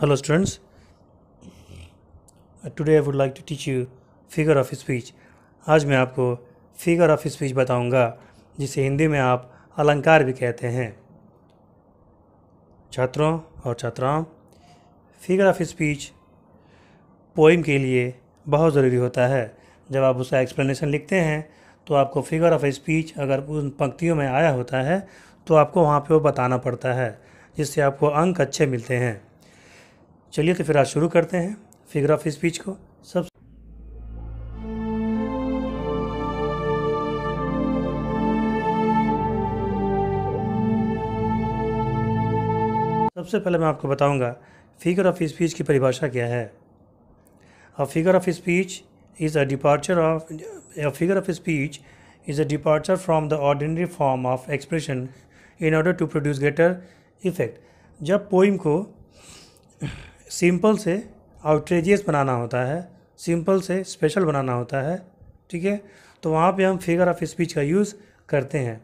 Hello students, uh, today I would like to teach you figure of speech. आज मैं आपको figure of speech बताऊंगा जिसे हिंदी में आप अलंकार भी कहते हैं छात्रों और छात्राओं फिगर ऑफ स्पीच पोइम के लिए बहुत ज़रूरी होता है जब आप उसका एक्सप्लेनेशन लिखते हैं तो आपको फिगर ऑफ स्पीच अगर उन पंक्तियों में आया होता है तो आपको वहाँ पे वो बताना पड़ता है जिससे आपको अंक अच्छे मिलते हैं चलिए तो फिर आज शुरू करते हैं फिगर ऑफ स्पीच को सब सबसे पहले मैं आपको बताऊंगा फिगर ऑफ स्पीच की परिभाषा क्या है a figure of speech is a departure of a figure of speech is a departure from the ordinary form of expression in order to produce greater effect जब पोइम को simple से outrageous बनाना होता है सिंपल से special बनाना होता है ठीक है तो वहाँ पे हम फिगर ऑफ स्पीच का यूज़ करते हैं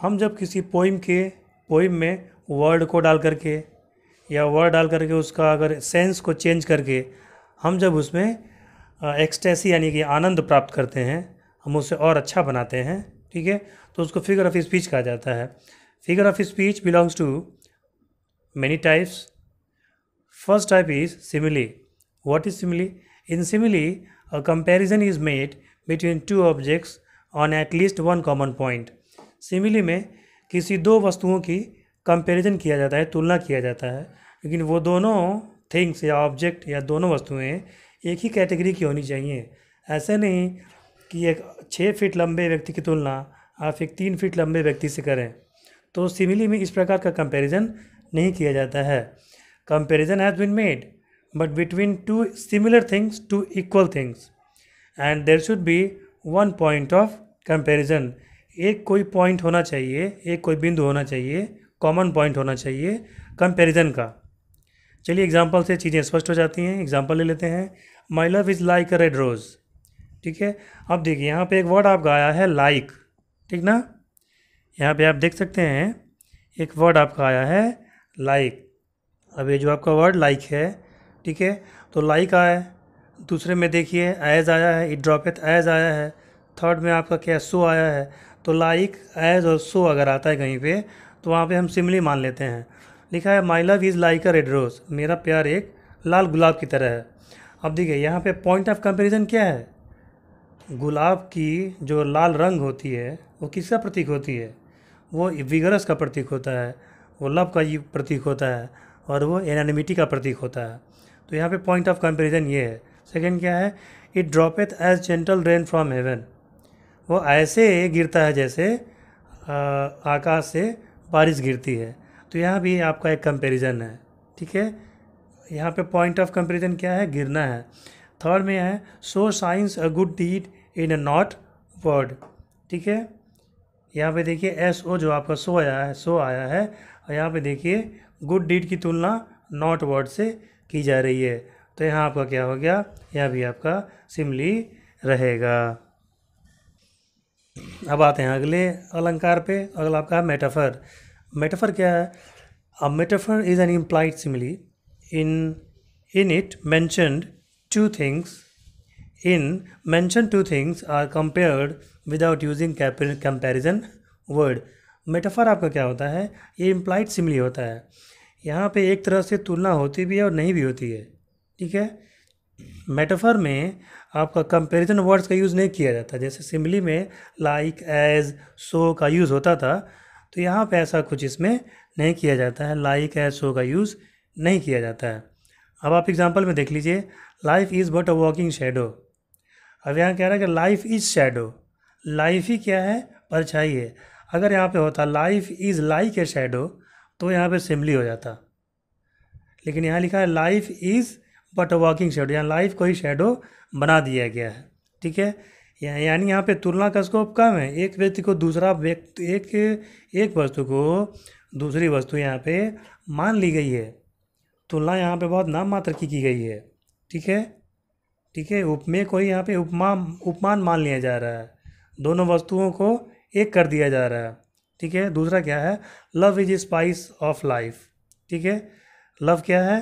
हम जब किसी पोइम के पोइम में वर्ड को डाल करके या वर्ड डाल करके उसका अगर सेंस को चेंज करके हम जब उसमें एक्सटेसी यानी कि आनंद प्राप्त करते हैं हम उसे और अच्छा बनाते हैं ठीक है तो उसको फिगर ऑफ स्पीच कहा जाता है figure of speech belongs to many types First type is simile. What is simile? In simile, a comparison is made between two objects on at least one common point. Simile में किसी दो वस्तुओं की comparison किया जाता है तुलना किया जाता है लेकिन वो दोनों थिंग्स या ऑब्जेक्ट या दोनों वस्तुएं एक ही कैटेगरी की होनी चाहिए ऐसा नहीं कि एक छः फीट लंबे व्यक्ति की तुलना आप एक तीन फीट लंबे व्यक्ति से करें तो सिमिली में इस प्रकार का कंपैरिजन नहीं किया जाता है Comparison has been made, but between two similar things, two equal things. And there should be one point of comparison. एक कोई पॉइंट होना चाहिए एक कोई बिंदु होना चाहिए कॉमन पॉइंट होना चाहिए कंपैरिजन का चलिए एग्जाम्पल से चीज़ें स्पष्ट हो जाती हैं एग्जाम्पल ले लेते हैं my love is like a red rose ठीक है अब देखिए यहाँ पे एक वर्ड आपका आया है लाइक like, ठीक ना यहाँ पे आप देख सकते हैं एक वर्ड आपका आया है लाइक like. अब ये जो आपका वर्ड लाइक है ठीक है तो लाइक आया दूसरे में देखिए एज आया है इट ड्रॉप इट एज आया है थर्ड में आपका क्या सो आया है तो लाइक एज और सो अगर आता है कहीं पे तो वहाँ पे हम सिमली मान लेते हैं लिखा है my love is like a red rose मेरा प्यार एक लाल गुलाब की तरह है अब देखिए यहाँ पे पॉइंट ऑफ कंपैरिजन क्या है गुलाब की जो लाल रंग होती है वो किसका प्रतीक होती है वो विगरस का प्रतीक होता है वो लव का ये प्रतीक होता है और वो एनानिमिटी का प्रतीक होता है तो यहाँ पे पॉइंट ऑफ कंपैरिजन ये है सेकंड क्या है it droppeth as gentle rain from heaven वो ऐसे गिरता है जैसे आकाश से बारिश गिरती है तो यहाँ भी आपका एक कंपैरिजन है ठीक है यहाँ पे पॉइंट ऑफ कंपैरिजन क्या है गिरना है थर्ड में है so shines a good deed in a naughty world ठीक है यहाँ पे देखिए एस ओ जो आपका सो आया है सो आया है और यहाँ पे देखिए गुड डीड की तुलना नॉट वर्ड से की जा रही है तो यहाँ आपका क्या हो गया यह भी आपका सिमली रहेगा अब आते हैं अगले अलंकार पे अगला आपका मेटाफर मेटाफर क्या है a metaphor is an implied simile in in it mentioned two things in mention two things are compared without using comparison word metaphor आपका क्या होता है ये इम्प्लाइड सिमली होता है यहाँ पे एक तरह से तुलना होती भी है और नहीं भी होती है ठीक है मेटाफर में आपका कंपैरिजन वर्ड्स का यूज़ नहीं किया जाता जैसे सिमली में लाइक एज सो का यूज़ होता था तो यहाँ पे ऐसा कुछ इसमें नहीं किया जाता है लाइक एज सो का यूज़ नहीं किया जाता है अब आप एग्जाम्पल में देख लीजिए life is but a walking shadow अब यहाँ कह रहा है कि लाइफ इज़ शेडो लाइफ ही क्या है परछाई है अगर यहाँ पे होता life is like a shadow तो यहाँ पे सिमली हो जाता लेकिन यहाँ लिखा है life is but a walking shadow यहाँ लाइफ को ही शेडो बना दिया गया है ठीक है या, यानी यहाँ पे तुलना का स्कोप कम है एक व्यक्ति को दूसरा व्यक्ति एक एक वस्तु को दूसरी वस्तु यहाँ पे मान ली गई है तुलना यहाँ पे बहुत नाम मात्र की की गई है ठीक है ठीक है उपमेय को ही यहाँ पे उपमा उपमान मान लिया जा रहा है दोनों वस्तुओं को एक कर दिया जा रहा है ठीक है दूसरा क्या है love is spice of life ठीक है लव क्या है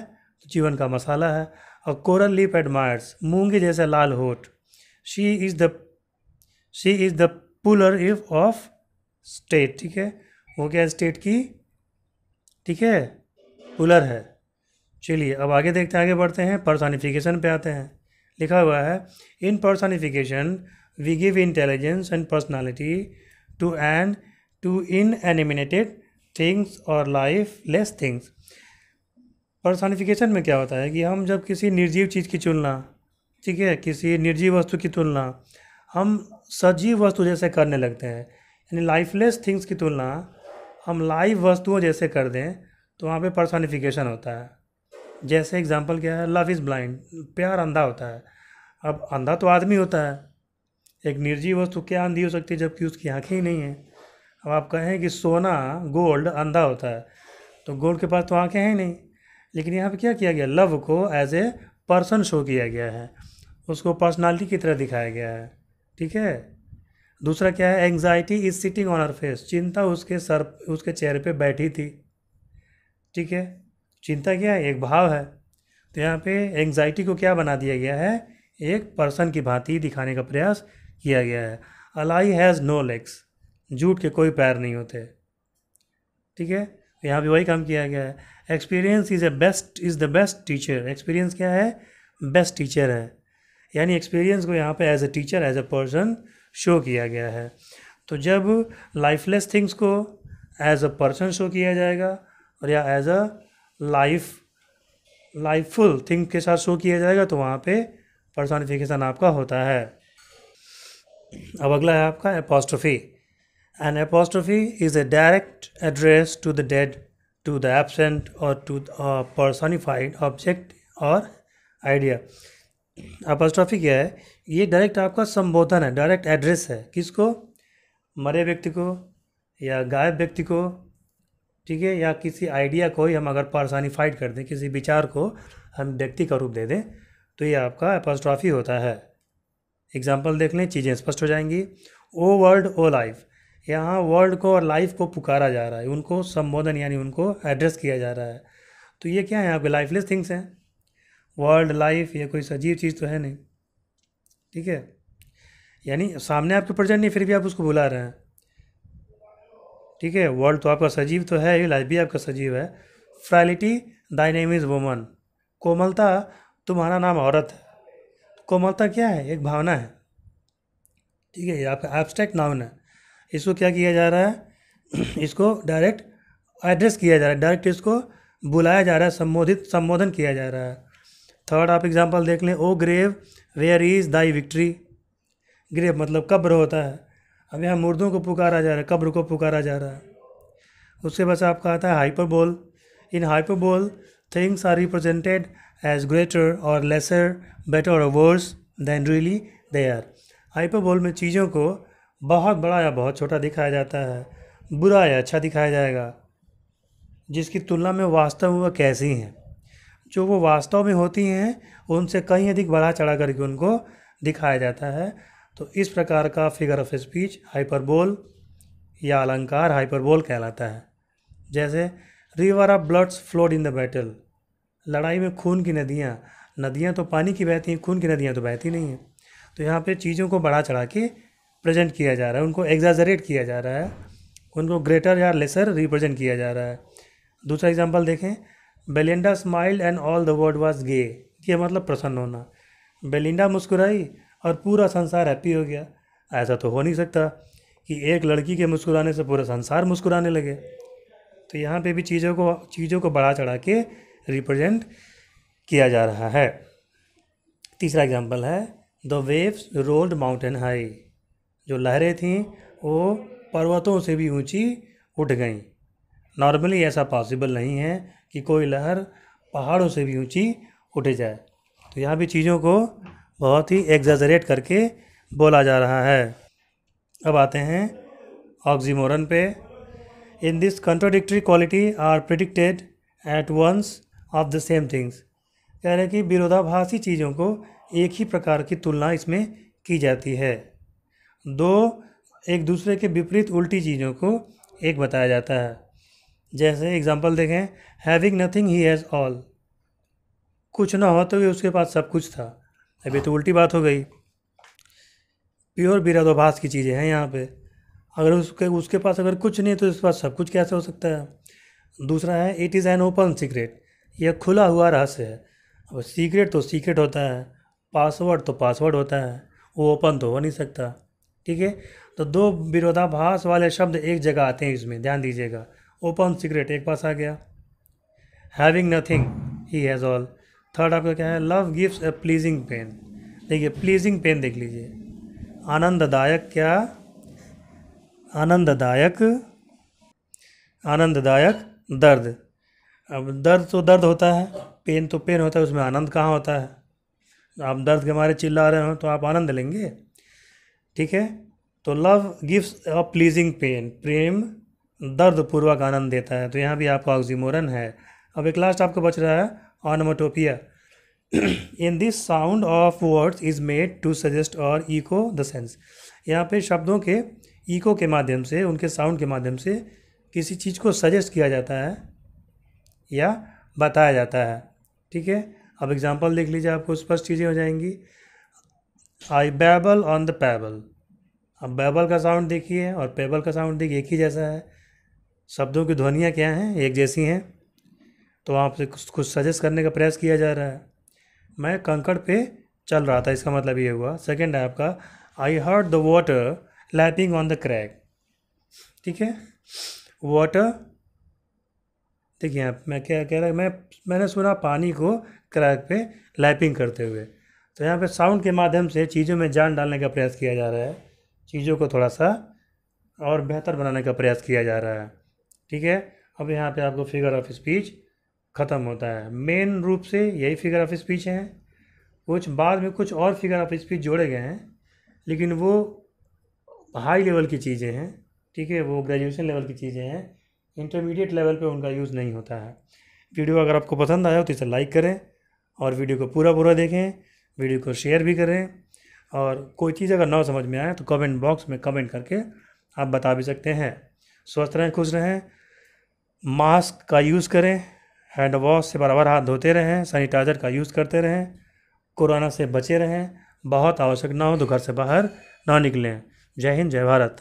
जीवन का मसाला है और कोरल लिप एडमायर्स मूंगे जैसे लाल होठ she is the she is the pillar if of state ठीक है वो क्या है स्टेट की ठीक है पुलर है चलिए अब आगे देखते आगे बढ़ते हैं पर्सोनिफिकेशन पे आते हैं लिखा हुआ है in personification we give intelligence and personality to and to inaniminated things और लाइफ लेस थिंग्स पर्सनिफिकेशन में क्या होता है कि हम जब किसी निर्जीव चीज़ की तुलना ठीक है किसी निर्जीव वस्तु की तुलना हम सजीव वस्तु जैसे करने लगते हैं यानी लाइफलेस थिंग्स की तुलना हम लाइव वस्तुओं जैसे कर दें तो वहाँ पे पर्सनिफिकेशन होता है जैसे एग्जांपल क्या है लव इज़ ब्लाइंड प्यार अंधा होता है अब अंधा तो आदमी होता है एक निर्जीव वस्तु क्या अंधी हो सकती है जबकि उसकी आँखें ही नहीं हैं अब आप कहें कि सोना गोल्ड अंधा होता है तो गोल्ड के पास तो आँखें हैं नहीं लेकिन यहाँ पे क्या किया गया लव को एज ए पर्सन शो किया गया है उसको पर्सनालिटी की तरह दिखाया गया है ठीक है दूसरा क्या है anxiety is sitting on our face चिंता उसके सर उसके चेहरे पे बैठी थी ठीक है चिंता क्या है एक भाव है तो यहाँ पे एंग्जाइटी को क्या बना दिया गया है एक पर्सन की भांति दिखाने का प्रयास किया गया है अलाई हैज़ नो लेग्स जूट के कोई पैर नहीं होते ठीक है तो यहाँ भी वही काम किया गया है experience is a best is the best teacher experience क्या है बेस्ट टीचर है यानी एक्सपीरियंस को यहाँ पे as a teacher as a person show किया गया है तो जब लाइफलेस थिंग्स को एज अ पर्सन शो किया जाएगा और या as a life lifeful thing के साथ शो किया जाएगा तो वहाँ पे पर्सनिफिकेशन आपका होता है अब अगला है आपका apostrophe an apostrophe is a direct address to the dead to the absent और टू पर्सोनीफाइड ऑब्जेक्ट और आइडिया अपोस्ट्रॉफी क्या है ये डायरेक्ट आपका संबोधन है डायरेक्ट एड्रेस है किसको मरे व्यक्ति को या गायब व्यक्ति को ठीक है या किसी आइडिया को ही हम अगर पर्सनिफाइड कर दें किसी विचार को हम व्यक्ति का रूप दे दें तो ये आपका अपोस्ट्रॉफी होता है एग्जाम्पल देख लें चीज़ें स्पष्ट हो जाएंगी ओ वर्ल्ड ओ लाइफ यहाँ वर्ल्ड को और लाइफ को पुकारा जा रहा है उनको संबोधन यानी उनको एड्रेस किया जा रहा है तो ये क्या है आपके लाइफलेस थिंग्स हैं वर्ल्ड लाइफ ये कोई सजीव चीज़ तो है नहीं ठीक है यानी सामने आपके प्रजन नहीं फिर भी आप उसको बुला रहे हैं ठीक है वर्ल्ड तो आपका सजीव तो है ही लाइफ भी आपका सजीव है frailty thy name is woman कोमलता तुम्हारा नाम औरत है कोमलता क्या है एक भावना है ठीक है ये आपका एब्स्ट्रैक्ट नाउन है इसको क्या किया जा रहा है इसको डायरेक्ट एड्रेस किया जा रहा है डायरेक्ट इसको बुलाया जा रहा है संबोधित संबोधन किया जा रहा है थर्ड आप एग्जांपल देख लें O grave where is thy victory grave मतलब कब्र होता है अब यहाँ मुर्दों को पुकारा जा रहा है कब्र को पुकारा जा रहा है उसके बाद आपका आता है hyperbole in hyperbole things are represented as greater or lesser better or worse than really they are hyperbole में चीज़ों को बहुत बड़ा या बहुत छोटा दिखाया जाता है बुरा या अच्छा दिखाया जाएगा जिसकी तुलना में वास्तव में वह कैसी हैं जो वो वास्तव में होती हैं उनसे कहीं अधिक बढ़ा चढ़ा करके उनको दिखाया जाता है तो इस प्रकार का फिगर ऑफ स्पीच हाइपरबोल या अलंकार हाइपरबोल कहलाता है जैसे river of bloods flowed in the battle लड़ाई में खून की नदियाँ नदियाँ तो पानी की बहती हैं खून की नदियाँ तो बहती नहीं हैं तो यहाँ पे चीज़ों को बढ़ा चढ़ा के प्रेजेंट किया जा रहा है उनको एग्जाजरेट किया जा रहा है उनको ग्रेटर या लेसर रिप्रेजेंट किया जा रहा है दूसरा एग्जाम्पल देखें Belinda smiled and all the world was gay ये मतलब प्रसन्न होना बेलिंडा मुस्कुराई और पूरा संसार हैप्पी हो गया ऐसा तो हो नहीं सकता कि एक लड़की के मुस्कुराने से पूरा संसार मुस्कुराने लगे तो यहाँ पे भी चीज़ों को चीज़ों को बढ़ा चढ़ा के रिप्रेजेंट किया जा रहा है तीसरा एग्जाम्पल है the waves rolled mountain high जो लहरें थीं वो पर्वतों से भी ऊंची उठ गईं नॉर्मली ऐसा पॉसिबल नहीं है कि कोई लहर पहाड़ों से भी ऊंची उठ जाए तो यहाँ भी चीज़ों को बहुत ही एग्जरेट करके बोला जा रहा है अब आते हैं ऑक्सीमोरन पे in this contradictory quality are predicated at once of the same things यानी कि विरोधाभासी चीज़ों को एक ही प्रकार की तुलना इसमें की जाती है दो एक दूसरे के विपरीत उल्टी चीज़ों को एक बताया जाता है जैसे एग्जांपल देखें having nothing he has all कुछ ना हो तो भी उसके पास सब कुछ था अभी तो उल्टी बात हो गई प्योर विरोधाभास की चीज़ें हैं यहाँ पे अगर उसके उसके पास अगर कुछ नहीं है तो उसके पास सब कुछ कैसे हो सकता है दूसरा है it is an open secret यह खुला हुआ रहस्य है अब सीक्रेट तो सीक्रेट होता है पासवर्ड तो पासवर्ड होता है वो ओपन तो हो नहीं सकता ठीक है तो दो विरोधाभास वाले शब्द एक जगह आते हैं इसमें ध्यान दीजिएगा ओपन सीक्रेट एक पास आ गया having nothing he has all third आपका क्या है love gives a pleasing pain देखिए प्लीजिंग पेन देख लीजिए आनंददायक क्या आनंददायक आनंददायक दर्द अब दर्द तो दर्द होता है पेन तो पेन होता है उसमें आनंद कहाँ होता है आप दर्द के मारे चिल्ला रहे हो तो आप आनंद लेंगे ठीक है तो love gives a pleasing pain प्रेम दर्द पूर्वक आनंद देता है तो यहाँ भी आपका ऑक्सीमोरन है अब एक लास्ट आपको बच रहा है onomatopoeia in this sound of words is made to suggest और ईको द सेंस यहाँ पे शब्दों के ईको के माध्यम से उनके साउंड के माध्यम से किसी चीज़ को सजेस्ट किया जाता है या बताया जाता है ठीक है अब एग्ज़ाम्पल देख लीजिए आपको स्पष्ट चीज़ें हो जाएंगी I babble on the pebble अब बैबल का साउंड देखिए और पेबल का साउंड देखिए एक ही जैसा है शब्दों की ध्वनियाँ क्या हैं एक जैसी हैं तो आपसे कुछ कुछ सजेस्ट करने का प्रयास किया जा रहा है मैं कंकड़ पे चल रहा था इसका मतलब ये हुआ सेकेंड है आपका I heard the water lapping on the crack ठीक है वाटर देखिए आप मैं क्या कह रहा मैं मैंने सुना पानी को क्रैक पे लैपिंग करते हुए तो यहाँ पे साउंड के माध्यम से चीज़ों में जान डालने का प्रयास किया जा रहा है चीज़ों को थोड़ा सा और बेहतर बनाने का प्रयास किया जा रहा है ठीक है अब यहाँ पे आपको फिगर ऑफ स्पीच ख़त्म होता है मेन रूप से यही फिगर ऑफ स्पीच हैं कुछ बाद में कुछ और फिगर ऑफ स्पीच जोड़े गए हैं लेकिन वो हाई लेवल की चीज़ें हैं ठीक है वो ग्रेजुएशन लेवल की चीज़ें हैं इंटरमीडिएट लेवल पे उनका यूज़ नहीं होता है वीडियो अगर आपको पसंद आया हो तो इसे लाइक करें और वीडियो को पूरा पूरा देखें वीडियो को शेयर भी करें और कोई चीज़ अगर ना समझ में आए तो कमेंट बॉक्स में कमेंट करके आप बता भी सकते हैं स्वस्थ रहें खुश रहें मास्क का यूज़ करें हैंड वॉश से बराबर हाथ धोते रहें सैनिटाइज़र का यूज़ करते रहें कोरोना से बचे रहें बहुत आवश्यक ना हो तो घर से बाहर ना निकलें जय हिंद जय भारत